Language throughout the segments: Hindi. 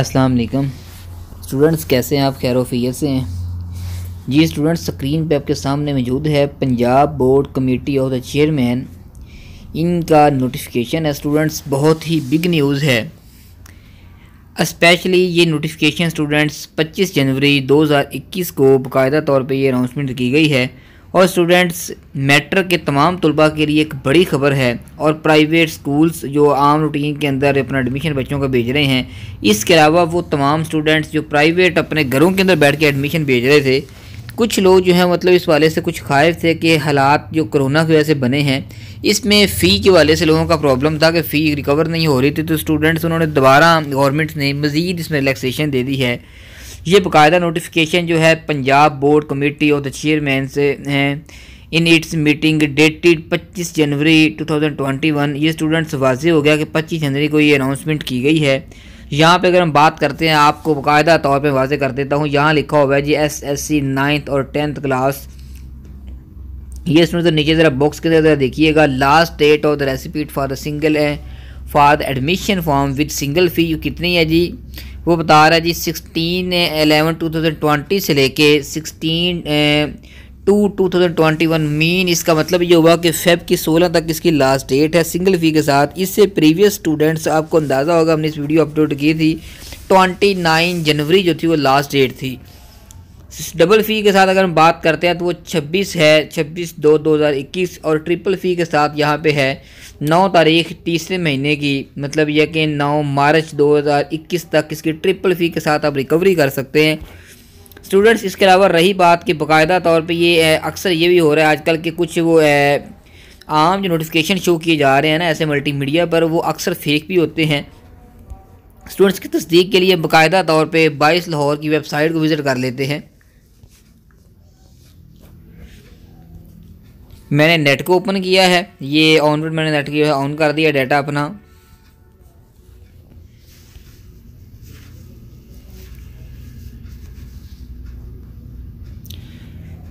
अस्सलाम वालेकुम स्टूडेंट्स कैसे हैं आप खैर वफीयत से हैं जी स्टूडेंट्स स्क्रीन पे आपके सामने मौजूद है Punjab board committee of the chairman इनका नोटिफिकेशन है स्टूडेंट्स बहुत ही बिग न्यूज़ है इस्पेशली ये नोटिफिकेशन स्टूडेंट्स 25 जनवरी 2021 को बाकायदा तौर पे ये अनाउंसमेंट की गई है और स्टूडेंट्स मैटर के तमाम तलबा के लिए एक बड़ी खबर है और प्राइवेट स्कूल्स जो आम रूटीन के अंदर अपना एडमिशन बच्चों को भेज रहे हैं इसके अलावा वो तमाम स्टूडेंट्स जो प्राइवेट अपने घरों के अंदर बैठ के एडमिशन भेज रहे थे कुछ लोग जो हैं मतलब इस वाले से कुछ खायफ थे कि हालात जो कोरोना की वजह से बने हैं इसमें फ़ी के वाले से लोगों का प्रॉब्लम था कि फ़ी रिकवर नहीं हो रही थी तो स्टूडेंट्स उन्होंने दोबारा गवर्नमेंट ने मज़ीद इसमें रिलैक्सेशन दे दी है ये बाकायदा नोटिफिकेशन जो है Punjab board committee of the chairman से हैं इन इट्स मीटिंग डेटेड 25 जनवरी 2021 ये स्टूडेंट्स वाजे हो गया कि 25 जनवरी को ये अनाउंसमेंट की गई है यहाँ पे अगर हम बात करते हैं आपको बाकायदा तौर पे वाजे कर देता हूँ यहाँ लिखा हुआ है G S S C ninth और टेंथ क्लास ये इसमें तो नीचे ज़रा बॉक्स के अंदर देखिएगा last date of the receipt for the single है for the admission form with single fee कितनी है जी वो बता रहा है जी sixteen eleven two thousand twenty से लेके sixteen two two thousand twenty one mean इसका मतलब ये हुआ कि फेब की सोलह तक इसकी लास्ट डेट है सिंगल फ़ी के साथ इससे प्रीवियस स्टूडेंट्स आपको अंदाज़ा होगा हमने इस वीडियो अपलोड की थी ट्वेंटी नाइन जनवरी जो थी वो लास्ट डेट थी डबल फ़ी के साथ अगर हम बात करते हैं तो वो छब्बीस है छब्बीस दो दो हज़ार इक्कीस और ट्रिपल फ़ी के साथ यहाँ पे है नौ तारीख तीसरे महीने की मतलब यह कि नौ मार्च 2021 तक इसकी ट्रिपल फ़ी के साथ आप रिकवरी कर सकते हैं स्टूडेंट्स इसके अलावा रही बात कि बाकायदा तौर पे ये अक्सर ये भी हो रहा है आजकल के कुछ वो आम जो नोटिफिकेशन शो किए जा रहे हैं ना ऐसे मल्टीमीडिया पर वो अक्सर फेक भी होते हैं स्टूडेंट्स की तस्दीक के लिए बाकायदा तौर पर बाईस लाहौर की वेबसाइट को विज़िट कर लेते हैं मैंने नेट को ओपन किया है ये ऑन मैंने नेट किया है ऑन कर दिया डाटा अपना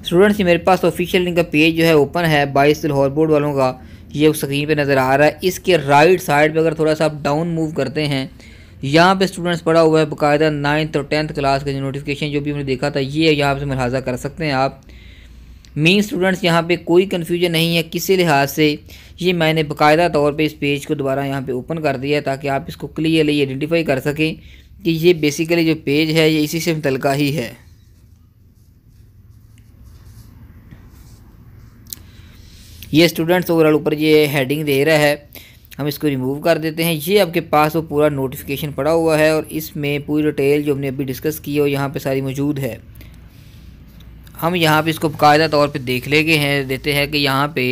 स्टूडेंट्स ये मेरे पास ऑफिशियल इनका पेज जो है ओपन है बाईस लाहौर बोर्ड वालों का ये स्क्रीन पे नज़र आ रहा है इसके राइट साइड पे अगर थोड़ा सा आप डाउन मूव करते हैं यहाँ पे स्टूडेंट्स पढ़ा हुआ है बाकायदा नाइन्थ और टेंथ क्लास का जो नोटिफिकेशन जो भी हमने देखा था ये यहाँ से मुलाजा कर सकते हैं आप मेन स्टूडेंट्स यहाँ पे कोई कन्फ्यूजन नहीं है किसी लिहाज से ये मैंने बाकायदा तौर पे इस पेज को दोबारा यहाँ पे ओपन कर दिया ताकि आप इसको क्लियरली आइडेंटिफाई कर सकें कि ये बेसिकली जो पेज है ये इसी से मुतल ही है ये स्टूडेंट्स ओवरऑल ऊपर ये हेडिंग दे रहा है हम इसको रिमूव कर देते हैं ये आपके पास वो पूरा नोटिफिकेशन पड़ा हुआ है और इसमें पूरी डिटेल जो हमने अभी डिस्कस की है वो यहाँ पर सारी मौजूद है हम यहाँ पे इसको बाकायदा तौर पे देख ले गए हैं देते हैं कि यहाँ पे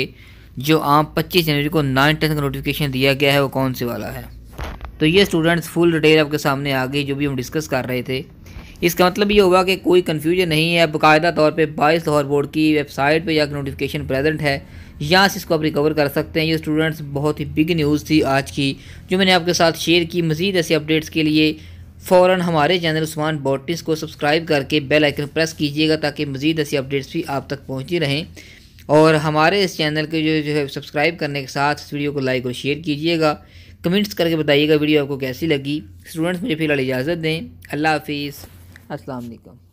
जो आम 25 जनवरी को नाइन टेंथ का नोटिफिकेशन दिया गया है वो कौन से वाला है तो ये स्टूडेंट्स फुल डिटेल आपके सामने आ गई जो भी हम डिस्कस कर रहे थे इसका मतलब ये होगा कि कोई कन्फ्यूजन नहीं है बाकायदा तौर पर बाईस लाहौर बोर्ड की वेबसाइट पर जाकर नोटिफिकेशन प्रेजेंट है यहाँ से इसको आप रिकवर कर सकते हैं ये स्टूडेंट्स बहुत ही बिग न्यूज़ थी आज की जो मैंने आपके साथ शेयर की मज़ीद ऐसी अपडेट्स के लिए फ़ौर हमारे चैनल उस्मान बॉटिस को सब्सक्राइब करके बेल आइकन प्रेस कीजिएगा ताकि मज़ीद ऐसी अपडेट्स भी आप तक पहुँची रहें और हमारे इस चैनल के जो जो है सब्सक्राइब करने के साथ इस वीडियो को लाइक और शेयर कीजिएगा कमेंट्स करके बताइएगा वीडियो आपको कैसी लगी स्टूडेंट्स मुझे फिलहाल इजाज़त दें अल्लाह हाफिज़ अस्सलाम वालेकुम